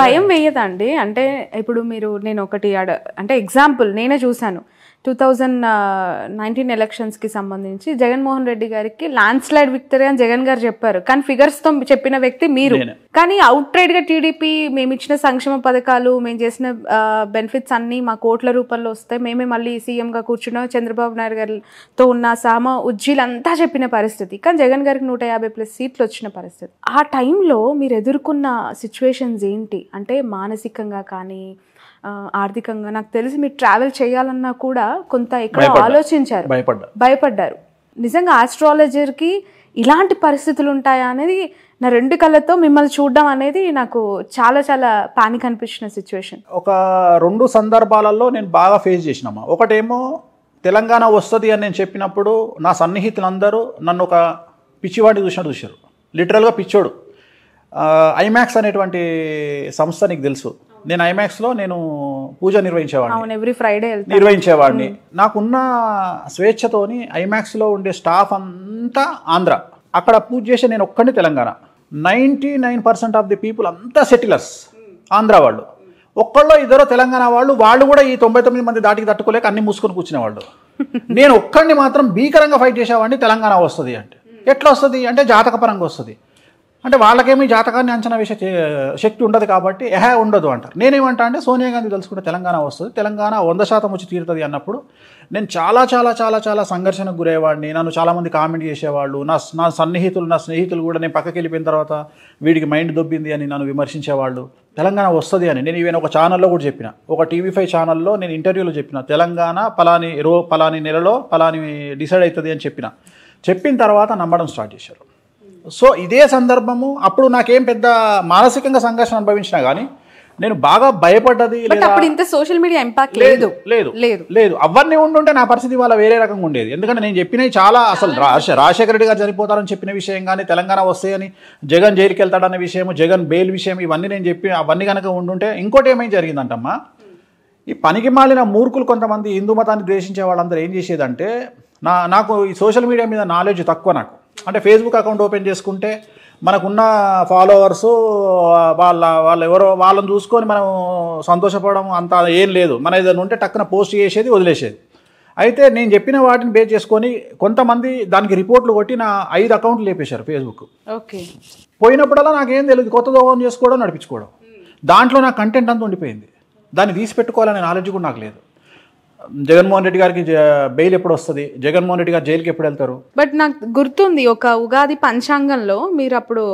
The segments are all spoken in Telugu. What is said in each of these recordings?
భయం వేయదండి అంటే ఇప్పుడు మీరు నేను ఒకటి అంటే ఎగ్జాంపుల్ నేనే చూశాను టూ థౌజండ్ నైన్టీన్ ఎలక్షన్స్కి సంబంధించి జగన్మోహన్ రెడ్డి గారికి ల్యాండ్ స్లైడ్ విక్టరీ అని జగన్ గారు చెప్పారు కానీ ఫిగర్స్తో చెప్పిన వ్యక్తి మీరు కానీ అవుట్ గా టీడీపీ మేము ఇచ్చిన సంక్షేమ పథకాలు మేము చేసిన బెనిఫిట్స్ అన్నీ మా కోట్ల రూపంలో వస్తాయి మేమే మళ్ళీ సీఎంగా కూర్చున్నాం చంద్రబాబు నాయుడు గారితో ఉన్న సామ అంతా చెప్పిన పరిస్థితి కానీ జగన్ గారికి నూట యాభై ప్లస్ సీట్లు వచ్చిన పరిస్థితి ఆ టైంలో మీరు ఎదుర్కొన్న సిచ్యువేషన్స్ ఏంటి అంటే మానసికంగా కానీ ఆర్థికంగా నాకు తెలిసి మీరు ట్రావెల్ చేయాలన్నా కూడా కొంత ఎక్కడ ఆలోచించారు భయపడ్డారు నిజంగా ఆస్ట్రాలజర్కి ఇలాంటి పరిస్థితులు ఉంటాయా అనేది నా రెండు కళ్ళతో మిమ్మల్ని చూడడం అనేది నాకు చాలా చాలా పానిక్ అనిపించిన సిచ్యువేషన్ ఒక రెండు సందర్భాలలో నేను బాగా ఫేస్ చేసినమ్మా ఒకటేమో తెలంగాణ వస్తుంది అని నేను చెప్పినప్పుడు నా సన్నిహితులందరూ నన్ను ఒక పిచ్చివాడిని చూసినట్టు చూశారు లిటరల్గా పిచ్చోడు ఐమాక్స్ అనేటువంటి సంస్థ నీకు తెలుసు నేను ఐమాక్స్లో నేను పూజ నిర్వహించేవాడిని ఎవ్రీ ఫ్రైడే నిర్వహించేవాడిని నాకున్న స్వేచ్ఛతోని ఐమాక్స్లో ఉండే స్టాఫ్ అంతా ఆంధ్ర అక్కడ పూజ చేసే నేను ఒక్కడిని Telangana ninety nine percent of the people అంతా సెటిలర్స్ ఆంధ్ర వాళ్ళు ఒక్కళ్ళో ఇద్దరు తెలంగాణ వాళ్ళు వాళ్ళు కూడా ఈ తొంభై తొమ్మిది మంది దాటికి తట్టుకోలేక అన్ని మూసుకొని కూర్చునేవాళ్ళు నేను ఒక్కడిని మాత్రం భీకరంగా ఫైట్ చేసేవాడిని తెలంగాణ వస్తుంది అంటే ఎట్లా వస్తుంది అంటే జాతకపరంగా వస్తుంది అంటే వాళ్ళకేమీ జాతకాన్ని అంచనా వేసే శక్తి ఉండదు కాబట్టి ఎహ ఉండదు అంటారు నేనేమంటా అంటే సోనియా గాంధీ తెలుసుకుంటే తెలంగాణ వస్తుంది తెలంగాణ వంద శాతం వచ్చి తీరుతుంది అన్నప్పుడు నేను చాలా చాలా చాలా చాలా సంఘర్షణకు గురయ్యేవాడిని నన్ను చాలామంది కామెంట్ చేసేవాళ్ళు నా నా సన్నిహితులు నా స్నేహితులు కూడా నేను పక్కకి వెళ్ళిపోయిన తర్వాత వీడికి మైండ్ దొబ్బింది అని నన్ను విమర్శించేవాళ్ళు తెలంగాణ వస్తుంది అని నేను ఈవెన్ ఒక ఛానల్లో కూడా చెప్పిన ఒక టీవీ ఫైవ్ ఛానల్లో నేను ఇంటర్వ్యూలో చెప్పిన తెలంగాణ పలాని రో పలాని నెలలో పలాని డిసైడ్ అవుతుంది అని చెప్పిన చెప్పిన తర్వాత నమ్మడం స్టార్ట్ చేశారు సో ఇదే సందర్భము అప్పుడు నాకేం పెద్ద మానసికంగా సంఘర్షణ అనుభవించిన కానీ నేను బాగా భయపడ్డది అప్పుడు ఇంత సోషల్ మీడియా ఇంపాక్ట్ లేదు లేదు లేదు లేదు అవన్నీ ఉండుంటే నా పరిస్థితి వాళ్ళ వేరే రకంగా ఉండేది ఎందుకంటే నేను చెప్పినవి చాలా అసలు రాజశేఖర రెడ్డి గారు చనిపోతారని చెప్పిన విషయం కానీ తెలంగాణ వస్తాయని జగన్ జైలుకి వెళ్తాడన్న విషయం జగన్ బెయిల్ విషయం ఇవన్నీ నేను చెప్పి అవన్నీ కనుక ఉండుంటే ఇంకోటి ఏమేమి జరిగిందంటమ్మా ఈ పనికి మాలిన మూర్ఖులు కొంతమంది హిందూ మతాన్ని ద్వేషించే వాళ్ళందరూ ఏం చేసేదంటే నా నాకు ఈ సోషల్ మీడియా మీద నాలెడ్జ్ తక్కువ నాకు అంటే ఫేస్బుక్ అకౌంట్ ఓపెన్ చేసుకుంటే మనకున్న ఫాలోవర్స్ వాళ్ళ వాళ్ళు ఎవరో వాళ్ళని చూసుకొని మనం సంతోషపడడం అంత ఏం లేదు మన ఏదైనా ఉంటే టక్కున పోస్ట్ చేసేది వదిలేసేది అయితే నేను చెప్పిన వాటిని బేస్ చేసుకొని కొంతమంది దానికి రిపోర్ట్లు కొట్టి నా ఐదు అకౌంట్లు లేపేశారు ఫేస్బుక్ ఓకే పోయినప్పుడల్లా నాకేం తెలియదు కొత్త ఓన్ చేసుకోవడం నడిపించుకోవడం దాంట్లో నా కంటెంట్ అంతా ఉండిపోయింది దాన్ని తీసి పెట్టుకోవాలనే నాలెడ్జ్ కూడా నాకు లేదు జగన్మోహన్ రెడ్డి గారికి బెయిల్ ఎప్పుడు వస్తుంది జగన్మోహన్ రెడ్డి గారు జైలుకి ఎప్పుడు వెళ్తారు బట్ నాకు గుర్తుంది ఒక ఉగాది పంచాంగంలో మీరు అప్పుడు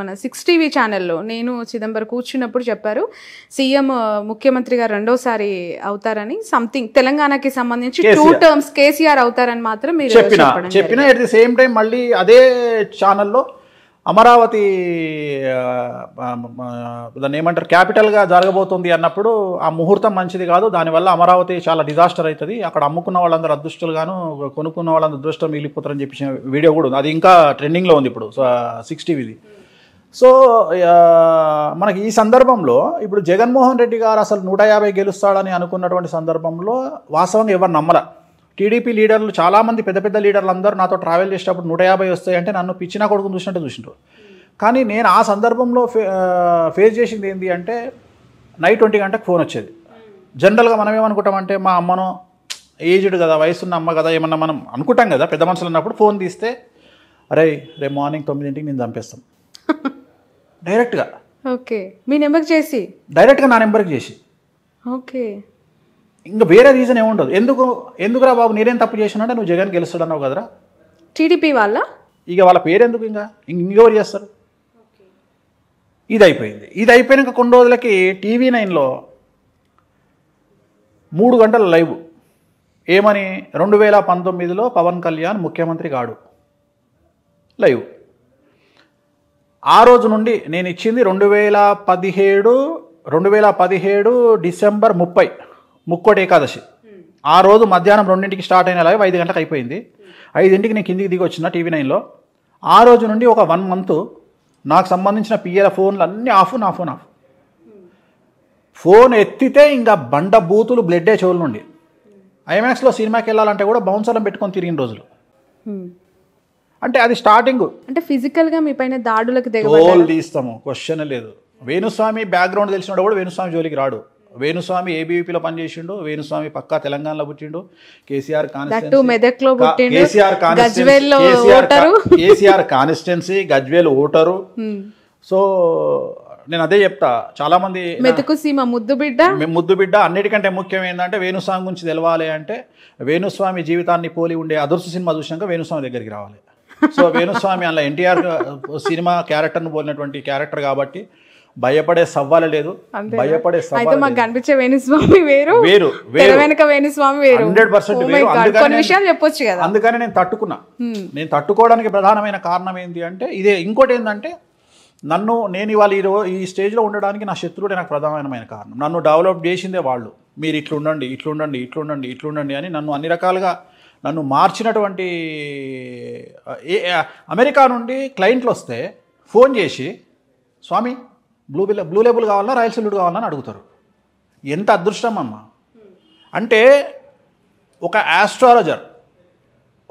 మన సిక్స్ టీవీ ఛానల్లో నేను చిదంబరం కూర్చున్నప్పుడు చెప్పారు సీఎం ముఖ్యమంత్రి గారు రెండోసారి అవుతారని సంథింగ్ తెలంగాణకి సంబంధించి టూ టర్మ్స్ కేసీఆర్ అవుతారని మాత్రం మీరు చెప్పిన చెప్పిన ఎట్ ది సేమ్ టైం మళ్ళీ అదే ఛానల్లో అమరావతి దాన్ని ఏమంటారు క్యాపిటల్గా జరగబోతుంది అన్నప్పుడు ఆ ముహూర్తం మంచిది కాదు దానివల్ల అమరావతి చాలా డిజాస్టర్ అవుతుంది అక్కడ అమ్ముకున్న వాళ్ళందరూ అదృష్టులుగాను కొనుక్కున్న వాళ్ళందరూ అదృష్టం మిగిలిపోతారని చెప్పేసి వీడియో కూడా ఉంది అది ఇంకా ట్రెండింగ్లో ఉంది ఇప్పుడు సిక్స్ ఇది సో మనకి ఈ సందర్భంలో ఇప్పుడు జగన్మోహన్ రెడ్డి గారు అసలు నూట యాభై గెలుస్తాడని అనుకున్నటువంటి సందర్భంలో వాస్తవంగా ఎవరు నమ్మరా టీడీపీ లీడర్లు చాలామంది పెద్ద పెద్ద లీడర్లు అందరూ నాతో ట్రావెల్ చేసేటప్పుడు నూట యాభై వస్తాయంటే నన్ను పిచ్చిన కొడుకుని చూసినట్టు చూసినారు కానీ నేను ఆ సందర్భంలో ఫే ఫేస్ చేసింది ఏంటి అంటే నైట్ ట్వంటీ గంటకు ఫోన్ వచ్చేది జనరల్గా మనం ఏమనుకుంటామంటే మా అమ్మను ఏజ్డ్ కదా వయసున్న అమ్మ కదా ఏమన్నా మనం అనుకుంటాం కదా పెద్ద మనుషులు ఉన్నప్పుడు ఫోన్ తీస్తే అరే రేపు మార్నింగ్ తొమ్మిదింటికి నేను చంపేస్తాం డైరెక్ట్గా ఓకే మీ నెంబర్కి చేసి డైరెక్ట్గా నా నెంబర్కి చేసి ఓకే ఇంకా వేరే రీజన్ ఏముండదు ఎందుకు ఎందుకురా బాబు నేనేం తప్పు చేసినంటే నువ్వు జగన్ అన్నావు కదరా టీడీపీ వాళ్ళ ఇక వాళ్ళ పేరు ఎందుకు ఇంకా ఇంకెవరు చేస్తారు ఇది అయిపోయింది ఇది అయిపోయినాక కొన్ని రోజులకి టీవీ నైన్లో మూడు గంటల లైవ్ ఏమని రెండు వేల పంతొమ్మిదిలో పవన్ కళ్యాణ్ ముఖ్యమంత్రి కాడు లైవ్ ఆ రోజు నుండి నేను ఇచ్చింది రెండు వేల పదిహేడు రెండు వేల పదిహేడు డిసెంబర్ ముప్పై ముక్కోటి ఏకాదశి ఆ రోజు మధ్యాహ్నం రెండింటికి స్టార్ట్ అయిన లైవ్ ఐదు గంటలకు అయిపోయింది ఐదింటికి నేను కిందికి దిగి వచ్చిన టీవీ నైన్లో ఆ రోజు నుండి ఒక వన్ మంత్ నాకు సంబంధించిన పిఎల ఫోన్లు అన్నీ ఆఫ్ నా ఫోన్ ఆఫ్ ఫోన్ ఎత్తితే ఇంకా బండ బూతులు బ్లడ్డే చెవులు నుండి ఐమాక్స్లో సినిమాకి వెళ్ళాలంటే కూడా బౌన్సర్లను పెట్టుకొని తిరిగిన రోజులు అంటే అది స్టార్టింగ్ అంటే ఫిజికల్గా మీ పైన దాడులకు తీస్తాము క్వశ్చన్ లేదు వేణుస్వామి బ్యాక్గ్రౌండ్ తెలిసినప్పుడు కూడా వేణుస్వామి జోలికి రాడు వేణుస్వామి ఏబీవీపీలో పనిచేసిండు వేణుస్వామి పక్కా తెలంగాణలో పుట్టిండు KCR KCR constituency Gajwel voter hmm. So నేను అదే చెప్తా చాలా మంది మెతుకు సీమ ముద్దు బిడ్డ ముద్దు బిడ్డ అన్నిటికంటే ముఖ్యం ఏంటంటే వేణుస్వామి గురించి తెలవాలి అంటే వేణుస్వామి జీవితాన్ని పోలి ఉండే అదృశ్య సినిమా చూసాక వేణుస్వామి దగ్గరికి రావాలి సో వేణుస్వామి అలా ఎన్టీఆర్ సినిమా క్యారెక్టర్ను పోలినటువంటి క్యారెక్టర్ కాబట్టి భయపడే సవ్వాల లేదు భయపడే మాకు వేరు వేరు వేరు పర్సెంట్ oh అందుకని చెప్పొచ్చు కదా అందుకని నేను తట్టుకున్నా నేను తట్టుకోవడానికి ప్రధానమైన కారణం ఏంటి అంటే ఇదే ఇంకోటి ఏంటంటే నన్ను నేను ఇవాళ ఈ ఈ స్టేజ్లో ఉండడానికి నా శత్రువుడే నాకు ప్రధానమైన కారణం నన్ను డెవలప్ చేసిందే వాళ్ళు మీరు ఇట్లుండండి ఇట్లుండండి ఇట్లుండండి ఇట్లుండండి అని నన్ను అన్ని రకాలుగా నన్ను మార్చినటువంటి అమెరికా నుండి క్లయింట్లు వస్తే ఫోన్ చేసి స్వామి బ్లూ బిల్ బ్లూ లేబుల్ కావాలన్నా రాయలసీలుడు కావాలని అడుగుతారు ఎంత అదృష్టం అమ్మ అంటే ఒక యాస్ట్రాలజర్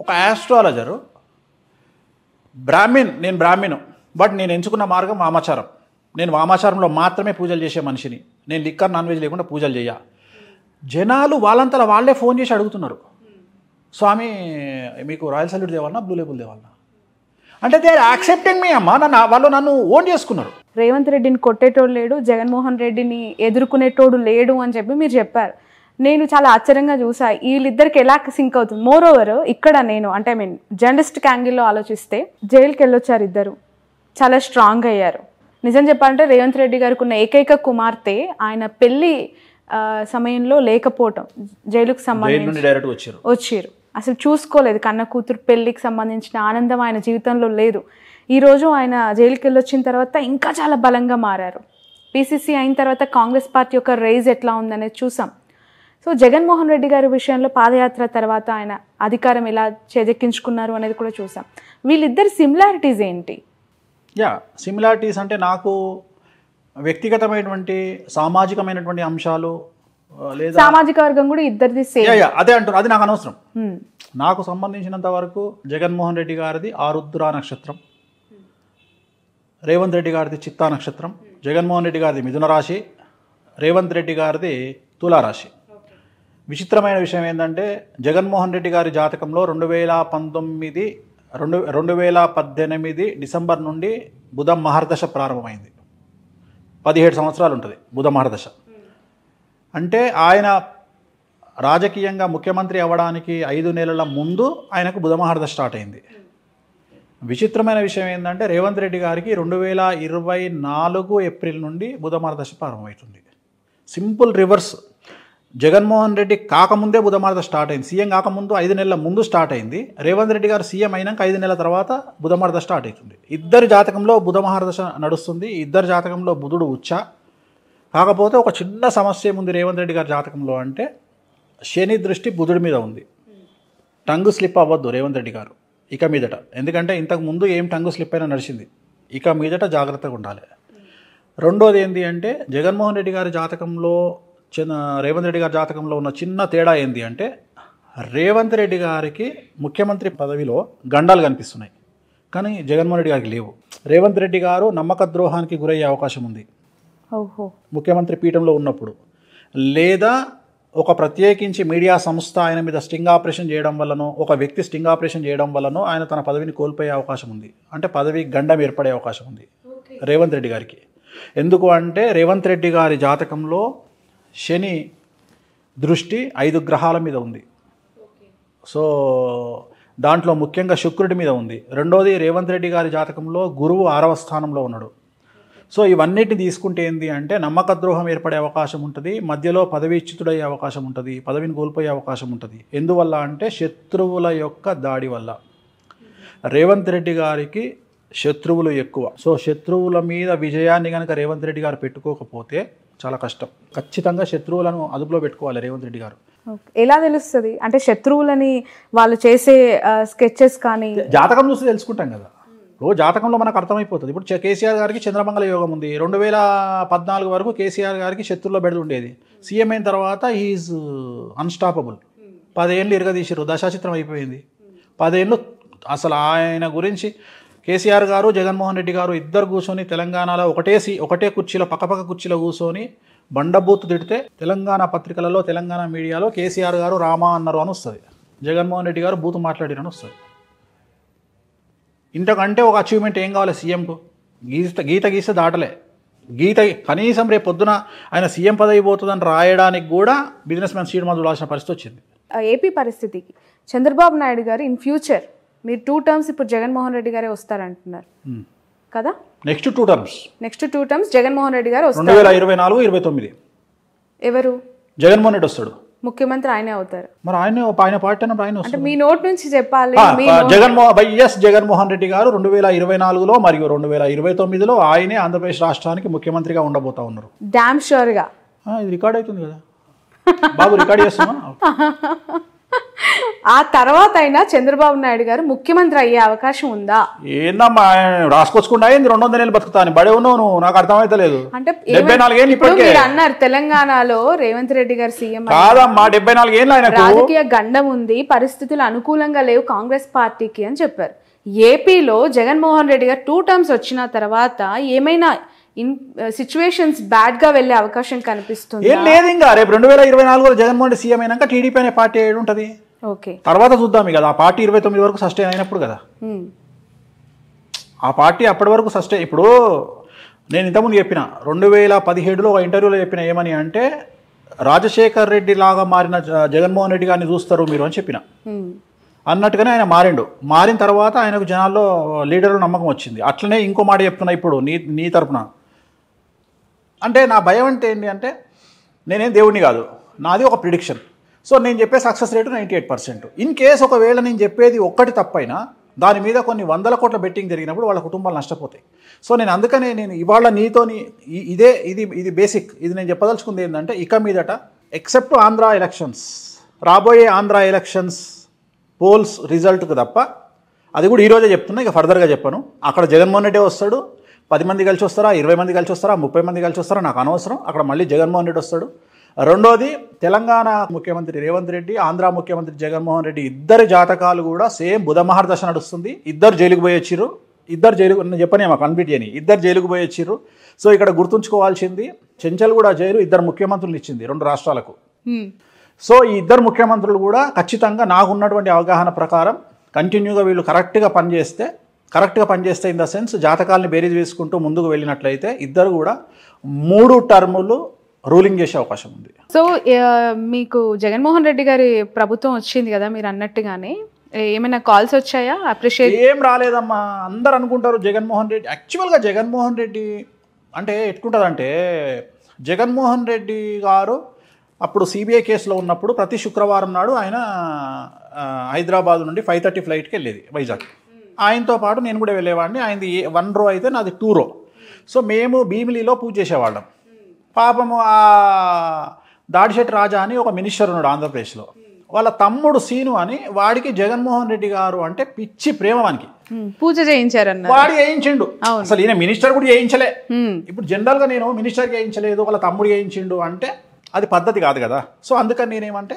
ఒక యాస్ట్రాలజరు బ్రాహ్మిన్ నేను బ్రాహ్మిను బట్ నేను ఎంచుకున్న మార్గం వామాచారం నేను వామాచారంలో మాత్రమే పూజలు చేసే మనిషిని నేను లిక్కర్ నాన్ వెజ్ లేకుండా పూజలు చేయా జనాలు వాళ్ళంతా వాళ్ళే ఫోన్ చేసి అడుగుతున్నారు స్వామి మీకు రాయల్ సల్యూట్ దేవాలన్నా బ్లూ లేబుల్ దేవాలన్నా అంటే దే ఆర్ యాక్సెప్టింగ్ మీ అమ్మ నన్ను వాళ్ళు నన్ను ఓన్ చేసుకున్నారు రేవంత్ రెడ్డిని కొట్టేటోడు లేడు జగన్మోహన్ రెడ్డిని ఎదుర్కొనేటోడు లేడు అని చెప్పి మీరు చెప్పారు నేను చాలా ఆశ్చర్యంగా చూసా వీళ్ళిద్దరికి ఎలా సింక్ అవుతుంది మోర్ ఓవర్ ఇక్కడ నేను అంటే ఐ మీన్ జర్నలిస్ట్ క్యాంగిల్లో ఆలోచిస్తే జైలుకి వెళ్ళొచ్చారు ఇద్దరు చాలా స్ట్రాంగ్ అయ్యారు నిజం చెప్పాలంటే రేవంత్ రెడ్డి గారికి ఉన్న ఏకైక కుమార్తె ఆయన పెళ్ళి సమయంలో లేకపోవటం జైలుకు సంబంధించి వచ్చారు అసలు చూసుకోలేదు కన్న కూతురు పెళ్లికి సంబంధించిన ఆనందం ఆయన జీవితంలో లేదు ఈరోజు ఆయన జైలుకి వెళ్ళొచ్చిన తర్వాత ఇంకా చాలా బలంగా మారారు పీసీసీ అయిన తర్వాత కాంగ్రెస్ పార్టీ యొక్క రైజ్ ఎట్లా ఉందనేది చూసాం సో జగన్మోహన్ రెడ్డి గారి విషయంలో పాదయాత్ర తర్వాత ఆయన అధికారం ఎలా చేజెక్కించుకున్నారు అనేది కూడా చూసాం వీళ్ళిద్దరు సిమిలారిటీస్ ఏంటి యా సిమిలారిటీస్ అంటే నాకు వ్యక్తిగతమైనటువంటి సామాజికమైనటువంటి అంశాలు లేదా సామాజిక వర్గం కూడా ఇద్దరిది సేమ్ అదే అంటున్నారు అది నాకు అనవసరం నాకు సంబంధించినంత వరకు జగన్మోహన్ రెడ్డి గారిది ఆరుద్రా నక్షత్రం రేవంత్ రెడ్డి గారిది చిత్తా నక్షత్రం జగన్మోహన్ రెడ్డి గారిది మిథున రాశి రేవంత్ రెడ్డి గారిది తులారాశి విచిత్రమైన విషయం ఏంటంటే జగన్మోహన్ రెడ్డి గారి జాతకంలో రెండు వేల పంతొమ్మిది రెండు రెండు వేల పద్దెనిమిది డిసెంబర్ నుండి బుధ మహర్దశ ప్రారంభమైంది పదిహేడు సంవత్సరాలు ఉంటుంది బుధ మహర్దశ అంటే ఆయన రాజకీయంగా ముఖ్యమంత్రి అవ్వడానికి ఐదు నెలల ముందు ఆయనకు బుధ మహర్దశ స్టార్ట్ అయింది విచిత్రమైన విషయం ఏంటంటే రేవంత్ రెడ్డి గారికి రెండు వేల ఇరవై నాలుగు ఏప్రిల్ నుండి బుధమార దశ ప్రారంభమవుతుంది సింపుల్ రివర్స్ జగన్మోహన్ రెడ్డి కాకముందే దశ స్టార్ట్ అయింది సీఎం కాకముందు ఐదు నెలల ముందు స్టార్ట్ అయింది రేవంత్ రెడ్డి గారు సీఎం అయినాక ఐదు నెలల తర్వాత బుధమార్త స్టార్ట్ అవుతుంది ఇద్దరి జాతకంలో బుధమహారదశ నడుస్తుంది ఇద్దరి జాతకంలో బుధుడు ఉచ్చ కాకపోతే ఒక చిన్న సమస్య ఉంది రేవంత్ రెడ్డి గారి జాతకంలో అంటే శని దృష్టి బుధుడి మీద ఉంది టంగు స్లిప్ అవ్వద్దు రేవంత్ రెడ్డి గారు ఇక మీదట ఎందుకంటే ఇంతకు ముందు ఏం టంగు స్లిప్ అయినా నడిచింది ఇక మీదట జాగ్రత్తగా ఉండాలి రెండోది ఏంటి అంటే జగన్మోహన్ రెడ్డి గారి జాతకంలో చిన్న రేవంత్ రెడ్డి గారి జాతకంలో ఉన్న చిన్న తేడా ఏంటి అంటే రేవంత్ రెడ్డి గారికి ముఖ్యమంత్రి పదవిలో గండాలు కనిపిస్తున్నాయి కానీ జగన్మోహన్ రెడ్డి గారికి లేవు రేవంత్ రెడ్డి గారు నమ్మక ద్రోహానికి గురయ్యే అవకాశం ఉంది ముఖ్యమంత్రి పీఠంలో ఉన్నప్పుడు లేదా ఒక ప్రత్యేకించి మీడియా సంస్థ ఆయన మీద స్టింగ్ ఆపరేషన్ చేయడం వల్లనో ఒక వ్యక్తి స్టింగ్ ఆపరేషన్ చేయడం వల్లనో ఆయన తన పదవిని కోల్పోయే అవకాశం ఉంది అంటే పదవి గండం ఏర్పడే అవకాశం ఉంది రేవంత్ రెడ్డి గారికి ఎందుకు అంటే రేవంత్ రెడ్డి గారి జాతకంలో శని దృష్టి ఐదు గ్రహాల మీద ఉంది సో దాంట్లో ముఖ్యంగా శుక్రుడి మీద ఉంది రెండోది రేవంత్ రెడ్డి గారి జాతకంలో గురువు ఆరవ స్థానంలో ఉన్నాడు సో ఇవన్నిటిని తీసుకుంటే ఏంటి అంటే నమ్మక ద్రోహం ఏర్పడే అవకాశం ఉంటుంది మధ్యలో పదవీచ్యుతుడయ్యే అవకాశం ఉంటుంది పదవిని కోల్పోయే అవకాశం ఉంటుంది ఎందువల్ల అంటే శత్రువుల యొక్క దాడి వల్ల రేవంత్ రెడ్డి గారికి శత్రువులు ఎక్కువ సో శత్రువుల మీద విజయాన్ని కనుక రేవంత్ రెడ్డి గారు పెట్టుకోకపోతే చాలా కష్టం ఖచ్చితంగా శత్రువులను అదుపులో పెట్టుకోవాలి రేవంత్ రెడ్డి గారు ఎలా తెలుస్తుంది అంటే శత్రువులని వాళ్ళు చేసే స్కెచెస్ కానీ జాతకం చూస్తే తెలుసుకుంటాం కదా ఇప్పుడు జాతకంలో మనకు అర్థమైపోతుంది ఇప్పుడు కేసీఆర్ గారికి చంద్రమంగళ యోగం ఉంది రెండు వేల పద్నాలుగు వరకు కేసీఆర్ గారికి శత్రుల్లో బెడలు ఉండేది సీఎం అయిన తర్వాత ఈజ్ అన్స్టాపబుల్ పదేళ్ళు ఇరగదీశారు దశాచిత్రం అయిపోయింది పదేళ్ళు అసలు ఆయన గురించి కేసీఆర్ గారు జగన్మోహన్ రెడ్డి గారు ఇద్దరు కూర్చొని తెలంగాణలో ఒకటేసి ఒకటే కుర్చీలో పక్కపక్క కుర్చీలో కూర్చొని బండబూత్ తిడితే తెలంగాణ పత్రికలలో తెలంగాణ మీడియాలో కేసీఆర్ గారు రామా అన్నారు అని వస్తుంది జగన్మోహన్ రెడ్డి గారు బూత్ మాట్లాడిరని వస్తుంది ఇంతకంటే ఒక అచీవ్మెంట్ ఏం కావాలి సీఎంకు గీత గీత గీస్తే దాటలే గీత కనీసం రేపు పొద్దున ఆయన సీఎం పదవి పోతుందని రాయడానికి కూడా బిజినెస్ మ్యాన్ సీట్ మందులు రాసిన పరిస్థితి వచ్చింది ఏపీ పరిస్థితికి చంద్రబాబు నాయుడు గారు ఇన్ ఫ్యూచర్ మీరు టూ టర్మ్స్ ఇప్పుడు జగన్మోహన్ రెడ్డి గారే వస్తారంటున్నారు hmm. కదా next two terms next two terms Jaganmohan Reddy గారు వస్తారు ఇరవై నాలుగు ఇరవై తొమ్మిది ఎవరు జగన్మోహన్ రెడ్డి వస్తాడు ముఖ్యమంత్రి ఆయనే అవుతారు మరి ఆయన ఆయన పార్టీ ఆయన అంటే మీ నోట్ నుంచి చెప్పాలి జగన్మోహన్ వైఎస్ జగన్మోహన్ రెడ్డి గారు రెండు వేల ఇరవై నాలుగులో మరియు రెండు వేల ఇరవై తొమ్మిదిలో ఆయనే ఆంధ్రప్రదేశ్ రాష్ట్రానికి ముఖ్యమంత్రిగా ఉండబోతా ఉన్నారు డ్యామ్ షూర్గా ఇది రికార్డ్ అవుతుంది కదా బాబు రికార్డ్ చేస్తున్నా ఆ తర్వాత అయినా చంద్రబాబు నాయుడు గారు ముఖ్యమంత్రి అయ్యే అవకాశం ఉందా ఏందమ్మా రాసుకొచ్చుకుండా అయింది రెండు వందల బతుకుతాను బడేవును నువ్వు నాకు అర్థమైతే లేదు అంటే ఇప్పుడు మీరు అన్నారు తెలంగాణలో రేవంత్ రెడ్డి గారు సీఎం కాదమ్మా డెబ్బై నాలుగేళ్ళు ఆయన రాజకీయ గండం ఉంది పరిస్థితులు అనుకూలంగా లేవు కాంగ్రెస్ పార్టీకి అని చెప్పారు ఏపీలో జగన్మోహన్ రెడ్డి గారు టూ టర్మ్స్ వచ్చిన తర్వాత ఏమైనా ఇన్ సిచ్యువేషన్స్ బ్యాడ్ గా వెళ్ళే అవకాశం కనిపిస్తుంది ఏం లేదు ఇంకా రేపు రెండు వేల ఇరవై నాలుగులో జగన్మోహన్ సీఎం అయినాక టీడీపీ అనే పార్టీ ఏడు ఉంటుంది తర్వాత చూద్దాం కదా ఆ పార్టీ ఇరవై తొమ్మిది వరకు సస్టైన్ అయినప్పుడు కదా ఆ పార్టీ అప్పటి వరకు సస్టైన్ ఇప్పుడు నేను ఇంతకుముందు చెప్పిన రెండు వేల పదిహేడులో ఒక ఇంటర్వ్యూలో చెప్పిన ఏమని అంటే రాజశేఖర్ రెడ్డి లాగా మారిన జగన్మోహన్ రెడ్డి గారిని చూస్తారు మీరు అని చెప్పిన అన్నట్టుగానే ఆయన మారిండు మారిన తర్వాత ఆయనకు జనాల్లో లీడర్లు నమ్మకం వచ్చింది అట్లనే ఇంకో మాట చెప్తున్నా ఇప్పుడు నీ నీ తరఫున అంటే నా భయం అంటే ఏంటి అంటే నేనేం దేవుడిని కాదు నాది ఒక ప్రిడిక్షన్ సో నేను చెప్పే success rate ninety eight percent in case ఒకవేళ నేను చెప్పేది ఒక్కటి తప్పైనా దాని మీద కొన్ని వందల కోట్ల బెట్టింగ్ జరిగినప్పుడు వాళ్ళ కుటుంబాలు నష్టపోతాయి సో నేను అందుకనే నేను ఇవాళ నీతోని ఇదే ఇది ఇది బేసిక్ ఇది నేను చెప్పదలుచుకుంది ఏంటంటే ఇక మీదట ఎక్సెప్ట్ ఆంధ్ర ఎలక్షన్స్ రాబోయే ఆంధ్ర ఎలక్షన్స్ పోల్స్ రిజల్ట్కు తప్ప అది కూడా ఈరోజే చెప్తున్నా ఇక ఫర్దర్గా చెప్పాను అక్కడ జగన్మోహన్ రెడ్డి వస్తాడు పది మంది కలిసి వస్తారా ఇరవై మంది కలిసి వస్తారా ముప్పై మంది కలిసి వస్తారా నాకు అనవసరం అక్కడ మళ్ళీ జగన్మోహన్ రెడ్డి వస్తాడు రెండోది తెలంగాణ ముఖ్యమంత్రి రేవంత్ రెడ్డి ఆంధ్ర ముఖ్యమంత్రి జగన్మోహన్ రెడ్డి ఇద్దరి జాతకాలు కూడా సేమ్ బుధ మహర్దశ నడుస్తుంది ఇద్దరు జైలుకు పోయి వచ్చిర్రు ఇద్దరు జైలు నేను చెప్పనే మాకు కన్విట్ చేయని ఇద్దరు జైలుకు పోయి వచ్చిర్రు సో ఇక్కడ గుర్తుంచుకోవాల్సింది చెంచల్గూడ జైలు ఇద్దరు ముఖ్యమంత్రులు ఇచ్చింది రెండు రాష్ట్రాలకు సో ఈ ఇద్దరు ముఖ్యమంత్రులు కూడా ఖచ్చితంగా నాకున్నటువంటి అవగాహన ప్రకారం కంటిన్యూగా వీళ్ళు కరెక్ట్గా పనిచేస్తే కరెక్ట్గా పనిచేస్తే ఇన్ ద సెన్స్ జాతకాలను బేరీజ్ వేసుకుంటూ ముందుకు వెళ్ళినట్లయితే ఇద్దరు కూడా మూడు టర్ములు రూలింగ్ చేసే అవకాశం ఉంది సో మీకు జగన్మోహన్ రెడ్డి గారి ప్రభుత్వం వచ్చింది కదా మీరు అన్నట్టుగానే ఏమైనా కాల్స్ వచ్చాయా అప్రిషియేట్ ఏం రాలేదమ్మా అందరు అనుకుంటారు జగన్మోహన్ రెడ్డి యాక్చువల్గా జగన్మోహన్ రెడ్డి అంటే అంటే జగన్మోహన్ రెడ్డి గారు అప్పుడు సిబిఐ కేసులో ఉన్నప్పుడు ప్రతి శుక్రవారం నాడు ఆయన హైదరాబాద్ నుండి ఫైవ్ థర్టీ ఫ్లైట్కి వెళ్ళేది వైజాగ్ ఆయనతో పాటు నేను కూడా వెళ్ళేవాడిని ఆయనది వన్ రో అయితే నాది టూ రో సో మేము భీమిలీలో పూజ చేసేవాళ్ళం పాపము ఆ దాడిశెట్టి రాజా అని ఒక మినిస్టర్ ఉన్నాడు ఆంధ్రప్రదేశ్లో వాళ్ళ తమ్ముడు సీను అని వాడికి జగన్మోహన్ రెడ్డి గారు అంటే పిచ్చి ప్రేమ వానికి పూజ చేయించారన్న వాడు చేయించిండు అసలు ఈయన మినిస్టర్ కూడా చేయించలే ఇప్పుడు జనరల్గా నేను మినిస్టర్ చేయించలేదు వాళ్ళ తమ్ముడు చేయించిండు అంటే అది పద్ధతి కాదు కదా సో అందుకని నేనేమంటే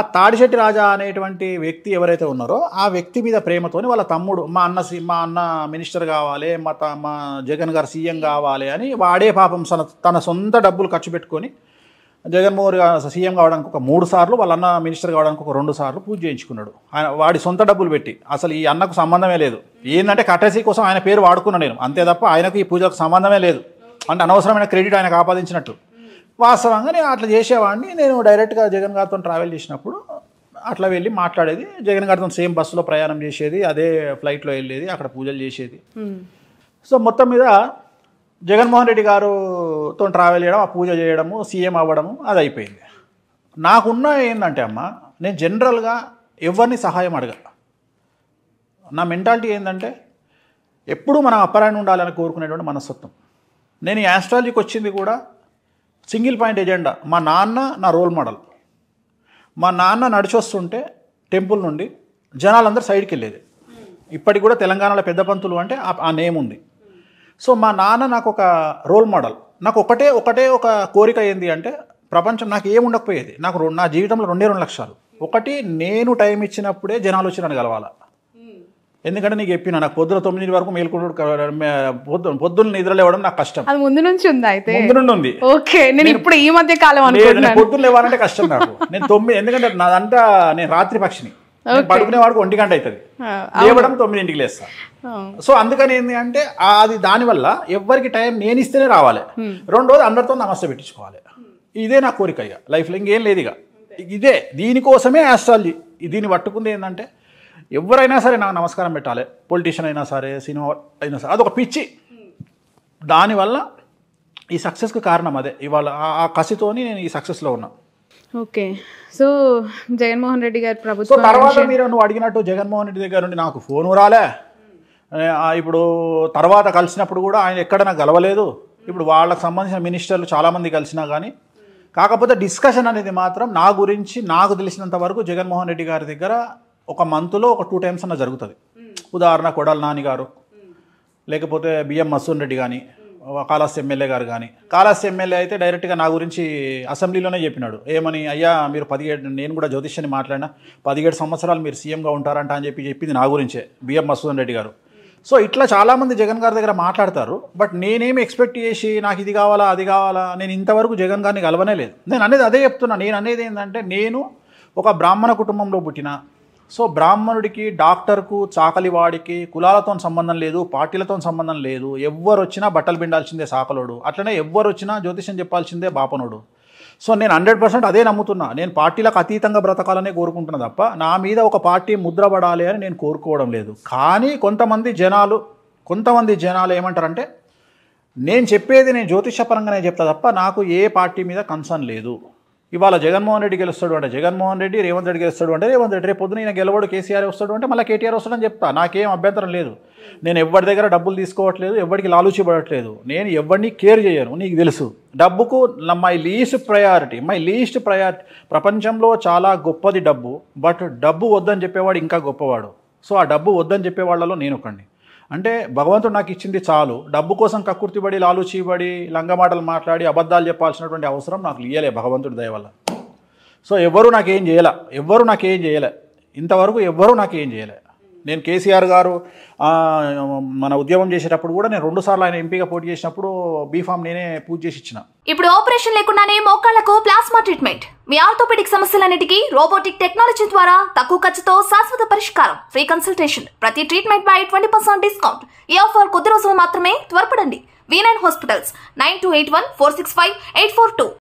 ఆ తాడిశెట్టి రాజా అనేటువంటి వ్యక్తి ఎవరైతే ఉన్నారో ఆ వ్యక్తి మీద ప్రేమతోని వాళ్ళ తమ్ముడు మా అన్న మా అన్న మినిస్టర్ కావాలి మా త మా జగన్ గారు సీఎం కావాలి అని వాడే పాపం తన తన సొంత డబ్బులు ఖర్చు పెట్టుకొని జగన్మోహన్ గారు సీఎం కావడానికి ఒక మూడు సార్లు వాళ్ళ అన్న మినిస్టర్ కావడానికి ఒక రెండు సార్లు పూజ చేయించుకున్నాడు ఆయన వాడి సొంత డబ్బులు పెట్టి అసలు ఈ అన్నకు సంబంధమే లేదు ఏంటంటే కటసీ కోసం ఆయన పేరు వాడుకున్నాను నేను అంతే తప్ప ఆయనకు ఈ పూజకు సంబంధమే లేదు అంటే అనవసరమైన క్రెడిట్ ఆయనకు ఆపాదించినట్టు వాస్తవంగా నేను అట్లా చేసేవాడిని నేను డైరెక్ట్గా జగన్ గారితో ట్రావెల్ చేసినప్పుడు అట్లా వెళ్ళి మాట్లాడేది జగన్ గారితో సేమ్ బస్సులో ప్రయాణం చేసేది అదే ఫ్లైట్లో వెళ్ళేది అక్కడ పూజలు చేసేది సో మొత్తం మీద జగన్మోహన్ రెడ్డి గారుతో ట్రావెల్ చేయడం ఆ పూజ చేయడము సీఎం అవ్వడము అది అయిపోయింది నాకున్న ఏంటంటే అమ్మ నేను జనరల్గా ఎవరిని సహాయం అడగ నా మెంటాలిటీ ఏంటంటే ఎప్పుడూ మనం అపరాయణ ఉండాలని కోరుకునేటువంటి మనస్తత్వం నేను ఈ యాస్ట్రాలజీకి వచ్చింది కూడా సింగిల్ పాయింట్ ఎజెండా మా నాన్న నా రోల్ మోడల్ మా నాన్న నడిచొస్తుంటే టెంపుల్ నుండి జనాలందరూ సైడ్కి వెళ్ళేది ఇప్పటికి కూడా తెలంగాణలో పెద్ద పంతులు అంటే ఆ నేమ్ ఉంది సో మా నాన్న నాకు ఒక రోల్ మోడల్ నాకు ఒకటే ఒకటే ఒక కోరిక ఏంది అంటే ప్రపంచం నాకు ఏం ఉండకపోయేది నాకు నా జీవితంలో రెండే రెండు లక్షలు ఒకటి నేను టైం ఇచ్చినప్పుడే జనాలు వచ్చి నన్ను కలవాలా ఎందుకంటే నీకు చెప్పిన నాకు పొద్దున తొమ్మిది వరకు మేల్కొడు పొద్దున పొద్దున్న నిద్రలేవడం నాకు కష్టం అది ముందు నుంచి ఉంది అయితే ముందు నుండి ఉంది ఓకే నేను ఇప్పుడు ఈ మధ్య కాలం పొద్దున్న లేవాలంటే కష్టం నాకు నేను తొమ్మిది ఎందుకంటే నాదంతా నేను రాత్రి పక్షిని పడుకునే వాడికి ఒంటి గంట అవుతుంది లేవడం తొమ్మిదింటికి లేస్తా సో అందుకని ఏంటి అంటే అది దానివల్ల ఎవరికి టైం నేను ఇస్తేనే రావాలి రెండు రోజులు అందరితో నమస్తే పెట్టించుకోవాలి ఇదే నా కోరిక ఇక లైఫ్లో ఇంకేం లేదు ఇక ఇదే దీనికోసమే ఆస్ట్రాలజీ దీన్ని పట్టుకుంది ఏంటంటే ఎవరైనా సరే నాకు నమస్కారం పెట్టాలి పొలిటీషియన్ అయినా సరే సినిమా అయినా సరే అదొక పిచ్చి దానివల్ల ఈ సక్సెస్కి కారణం అదే ఇవాళ ఆ కసితోని నేను ఈ సక్సెస్లో ఉన్నా ఓకే సో జగన్మోహన్ రెడ్డి గారు ప్రభుత్వం తర్వాత మీరు నువ్వు అడిగినట్టు జగన్మోహన్ రెడ్డి దగ్గర నుండి నాకు ఫోన్ రాలే ఇప్పుడు తర్వాత కలిసినప్పుడు కూడా ఆయన ఎక్కడ నాకు గలవలేదు ఇప్పుడు వాళ్ళకి సంబంధించిన మినిస్టర్లు చాలామంది కలిసినా కానీ కాకపోతే డిస్కషన్ అనేది మాత్రం నా గురించి నాకు తెలిసినంత వరకు జగన్మోహన్ రెడ్డి గారి దగ్గర ఒక మంత్లో ఒక టూ టైమ్స్ అన్న జరుగుతుంది ఉదాహరణ కొడాల నాని గారు లేకపోతే బిఎం మసూన్ రెడ్డి కానీ కాళాస్ ఎమ్మెల్యే గారు కానీ కాళాస్ ఎమ్మెల్యే అయితే డైరెక్ట్గా నా గురించి అసెంబ్లీలోనే చెప్పినాడు ఏమని అయ్యా మీరు పదిహేడు నేను కూడా జ్యోతిష్యని మాట్లాడినా పదిహేడు సంవత్సరాలు మీరు సీఎంగా ఉంటారంట అని చెప్పి చెప్పింది నా గురించే బిఎం మసూదన్ రెడ్డి గారు సో ఇట్లా చాలామంది జగన్ గారి దగ్గర మాట్లాడతారు బట్ నేనేమి ఎక్స్పెక్ట్ చేసి నాకు ఇది కావాలా అది కావాలా నేను ఇంతవరకు జగన్ గారిని కలవనే లేదు నేను అనేది అదే చెప్తున్నా నేను అనేది ఏంటంటే నేను ఒక బ్రాహ్మణ కుటుంబంలో పుట్టిన సో బ్రాహ్మణుడికి డాక్టర్కు చాకలివాడికి కులాలతో సంబంధం లేదు పార్టీలతో సంబంధం లేదు ఎవ్వరు వచ్చినా బట్టలు పిండాల్సిందే సాకలోడు అట్లనే ఎవ్వరు వచ్చినా జ్యోతిష్యం చెప్పాల్సిందే బాపనుడు సో నేను హండ్రెడ్ పర్సెంట్ అదే నమ్ముతున్నా నేను పార్టీలకు అతీతంగా బ్రతకాలనే కోరుకుంటున్నా తప్ప నా మీద ఒక పార్టీ ముద్ర పడాలి అని నేను కోరుకోవడం లేదు కానీ కొంతమంది జనాలు కొంతమంది జనాలు ఏమంటారంటే నేను చెప్పేది నేను జ్యోతిషపరంగానే చెప్తా తప్ప నాకు ఏ పార్టీ మీద కన్సర్న్ లేదు ఇవాళ జగన్మోహన్ రెడ్డి గెలుస్తాడు అంటే జగన్మోహన్ రెడ్డి రేవంత్ రెడ్డి గెలుస్తాడు అంటే రేవంత్ రెడ్డి రేపు పొద్దున ఈయన గెలవడు కేసీఆర్ వస్తాడు అంటే మళ్ళీ కేటీఆర్ వస్తాడని చెప్తా నాకేం అభ్యంతరం లేదు నేను ఎవరి దగ్గర డబ్బులు తీసుకోవట్లేదు ఎవరికి పడట్లేదు నేను ఎవరిని కేర్ చేయను నీకు తెలుసు డబ్బుకు my least priority my least priority ప్రపంచంలో చాలా గొప్పది డబ్బు బట్ డబ్బు వద్దని చెప్పేవాడు ఇంకా గొప్పవాడు సో ఆ డబ్బు వద్దని చెప్పేవాళ్ళలో నేను ఒకండి అంటే భగవంతుడు నాకు ఇచ్చింది చాలు డబ్బు కోసం కక్కుర్తిబడి లాలుచీబడి లంగమాటలు మాట్లాడి అబద్ధాలు చెప్పాల్సినటువంటి అవసరం నాకు ఇయ్యలే భగవంతుడి దయవల్ల సో ఎవ్వరూ నాకేం చేయలే ఎవ్వరూ నాకేం చేయలే ఇంతవరకు ఎవ్వరూ నాకేం చేయలే నేను కేసీఆర్ గారు మన ఉద్యమం చేసేటప్పుడు కూడా నేను రెండుసార్లు ఆయన ఎంపీగా పోటీ చేసినప్పుడు బీఫామ్ నేనే పూజ చేసి ఇచ్చిన ఇప్పుడు ఆపరేషన్ లేకుండానే మోకాళ్లకు ప్లాస్మా ట్రీట్మెంట్ మీ ఆర్థోపెడిక్ సమస్యలన్నిటికీ రోబోటిక్ టెక్నాలజీ ద్వారా తక్కువ ఖర్చుతో శాశ్వత పరిష్కారం ఫ్రీ కన్సల్టేషన్ ప్రతి ట్రీట్మెంట్ పై ట్వంటీ పర్సెంట్ డిస్కౌంట్ ఈ ఆఫర్ కొద్ది రోజులు మాత్రమే త్వరపడండి V nine hospitals nine two eight one four six five eight four two